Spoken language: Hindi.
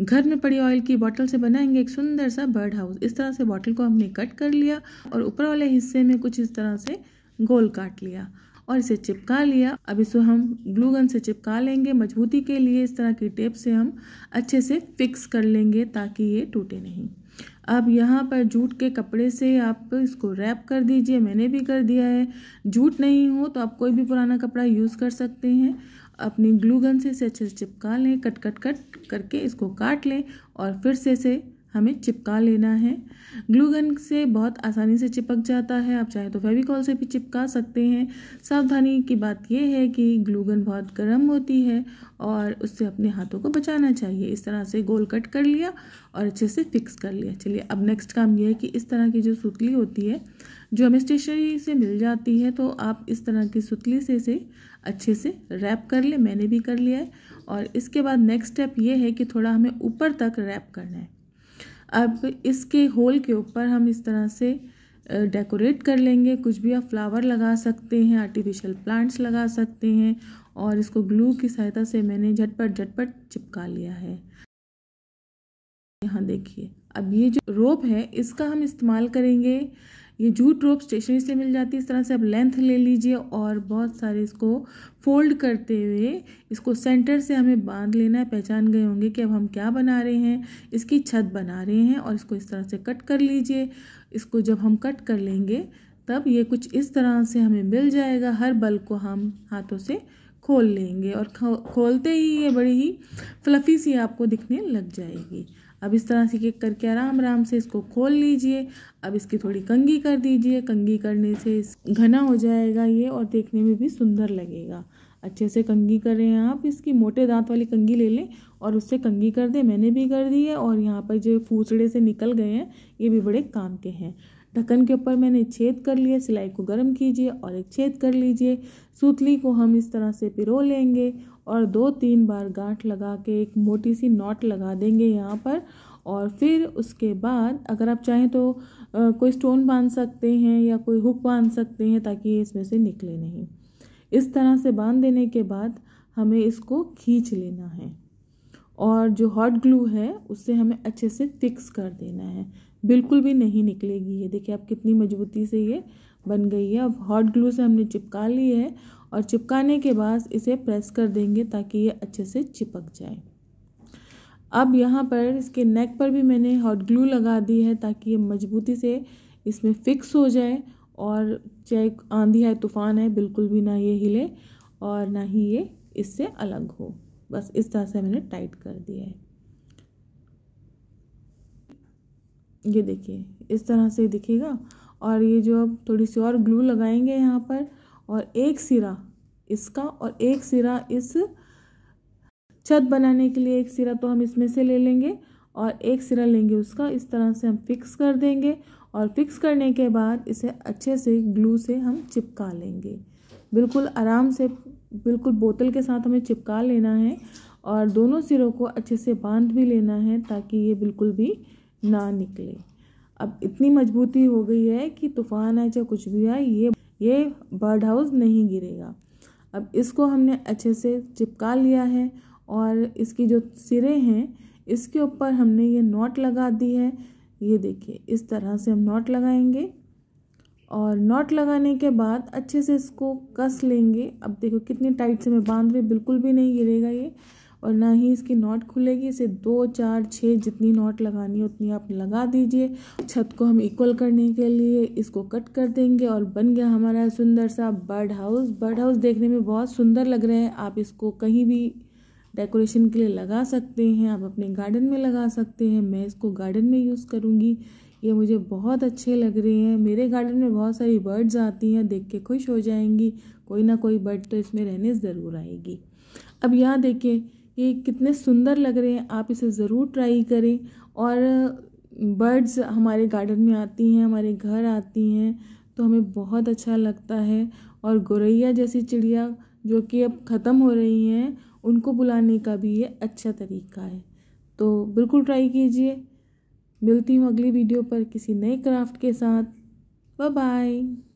घर में पड़ी ऑयल की बॉटल से बनाएंगे एक सुंदर सा बर्ड हाउस इस तरह से बॉटल को हमने कट कर लिया और ऊपर वाले हिस्से में कुछ इस तरह से गोल काट लिया और इसे चिपका लिया अब इसे हम ग्लू गन से चिपका लेंगे मजबूती के लिए इस तरह की टेप से हम अच्छे से फिक्स कर लेंगे ताकि ये टूटे नहीं अब यहाँ पर जूट के कपड़े से आप इसको रैप कर दीजिए मैंने भी कर दिया है जूट नहीं हो तो आप कोई भी पुराना कपड़ा यूज़ कर सकते हैं अपने ग्लू गन से इसे अच्छे से चिपका लें कट कट कट करके इसको काट लें और फिर से इसे हमें चिपका लेना है ग्लू गन से बहुत आसानी से चिपक जाता है आप चाहे तो फेविकॉल से भी चिपका सकते हैं सावधानी की बात यह है कि ग्लू गन बहुत गर्म होती है और उससे अपने हाथों को बचाना चाहिए इस तरह से गोल कट कर लिया और अच्छे से फिक्स कर लिया चलिए अब नेक्स्ट काम यह है कि इस तरह की जो सुतली होती है जो हमें स्टेशनरी से मिल जाती है तो आप इस तरह की सुतली से इसे अच्छे से रैप कर ले मैंने भी कर लिया है और इसके बाद नेक्स्ट स्टेप ये है कि थोड़ा हमें ऊपर तक रैप करना है अब इसके होल के ऊपर हम इस तरह से डेकोरेट कर लेंगे कुछ भी आप फ्लावर लगा सकते हैं आर्टिफिशियल प्लांट्स लगा सकते हैं और इसको ग्लू की सहायता से मैंने झटपट झटपट चिपका लिया है यहाँ देखिए अब ये जो रोप है इसका हम इस्तेमाल करेंगे ये जूट रोप स्टेशनरी से मिल जाती है इस तरह से आप लेंथ ले लीजिए और बहुत सारे इसको फोल्ड करते हुए इसको सेंटर से हमें बांध लेना है पहचान गए होंगे कि अब हम क्या बना रहे हैं इसकी छत बना रहे हैं और इसको इस तरह से कट कर लीजिए इसको जब हम कट कर लेंगे तब ये कुछ इस तरह से हमें मिल जाएगा हर बल को हम हाथों से खोल लेंगे और खोलते ही ये बड़ी ही फ्लफ़ी सी आपको दिखने लग जाएगी अब इस तरह से केक करके आराम आराम से इसको खोल लीजिए अब इसकी थोड़ी कंगी कर दीजिए कंगी करने से घना हो जाएगा ये और देखने में भी सुंदर लगेगा अच्छे से कंगी कर रहे हैं आप इसकी मोटे दांत वाली कंगी ले लें और उससे कंगी कर दें मैंने भी कर दी है और यहाँ पर जो फूसड़े से निकल गए हैं ये भी बड़े काम के हैं ढक्कन के ऊपर मैंने छेद कर लिया सिलाई को गर्म कीजिए और एक छेद कर लीजिए सूतली को हम इस तरह से पिरो लेंगे और दो तीन बार गांठ लगा के एक मोटी सी नॉट लगा देंगे यहाँ पर और फिर उसके बाद अगर आप चाहें तो आ, कोई स्टोन बांध सकते हैं या कोई हुक बांध सकते हैं ताकि इसमें से निकले नहीं इस तरह से बांध देने के बाद हमें इसको खींच लेना है और जो हॉट ग्लू है उससे हमें अच्छे से फिक्स कर देना है बिल्कुल भी नहीं निकलेगी ये देखिए आप कितनी मजबूती से ये बन गई है अब हॉट ग्लू से हमने चिपका ली है और चिपकाने के बाद इसे प्रेस कर देंगे ताकि ये अच्छे से चिपक जाए अब यहाँ पर इसके नेक पर भी मैंने हॉट ग्लू लगा दी है ताकि ये मजबूती से इसमें फिक्स हो जाए और चाहे आंधी है तूफान है बिल्कुल भी ना ये हिले और ना ही ये इससे अलग हो बस इस तरह से मैंने टाइट कर दिया है ये देखिए इस तरह से दिखेगा और ये जो अब थोड़ी सी और ग्लू लगाएंगे यहाँ पर और एक सिरा इसका और एक सिरा इस छत बनाने के लिए एक सिरा तो हम इसमें से ले लेंगे और एक सिरा लेंगे उसका इस तरह से हम फिक्स कर देंगे और फिक्स करने के बाद इसे अच्छे से ग्लू से हम चिपका लेंगे बिल्कुल आराम से बिल्कुल बोतल के साथ हमें चिपका लेना है और दोनों सिरों को अच्छे से बांध भी लेना है ताकि ये बिल्कुल भी ना निकले अब इतनी मजबूती हो गई है कि तूफान आए चाहे कुछ भी आए ये ये बर्ड हाउस नहीं गिरेगा अब इसको हमने अच्छे से चिपका लिया है और इसकी जो सिरे हैं इसके ऊपर हमने ये नॉट लगा दी है ये देखिए इस तरह से हम नॉट लगाएंगे और नॉट लगाने के बाद अच्छे से इसको कस लेंगे अब देखो कितनी टाइट से मैं बांध रही बिल्कुल भी नहीं गिरेगा ये और ना ही इसकी नॉट खुलेगी इसे दो चार छः जितनी नॉट लगानी है उतनी आप लगा दीजिए छत को हम इक्वल करने के लिए इसको कट कर देंगे और बन गया हमारा सुंदर सा बर्ड हाउस बर्ड हाउस देखने में बहुत सुंदर लग रहा है आप इसको कहीं भी डेकोरेशन के लिए लगा सकते हैं आप अपने गार्डन में लगा सकते हैं मैं इसको गार्डन में यूज़ करूँगी ये मुझे बहुत अच्छे लग रहे हैं मेरे गार्डन में बहुत सारी बर्ड्स आती हैं देख के खुश हो जाएंगी कोई ना कोई बर्ड तो इसमें रहने ज़रूर आएगी अब यहाँ देखिए ये कितने सुंदर लग रहे हैं आप इसे ज़रूर ट्राई करें और बर्ड्स हमारे गार्डन में आती हैं हमारे घर आती हैं तो हमें बहुत अच्छा लगता है और गोरैया जैसी चिड़िया जो कि अब ख़त्म हो रही हैं उनको बुलाने का भी ये अच्छा तरीका है तो बिल्कुल ट्राई कीजिए मिलती हूँ अगली वीडियो पर किसी नए क्राफ्ट के साथ बाय बाय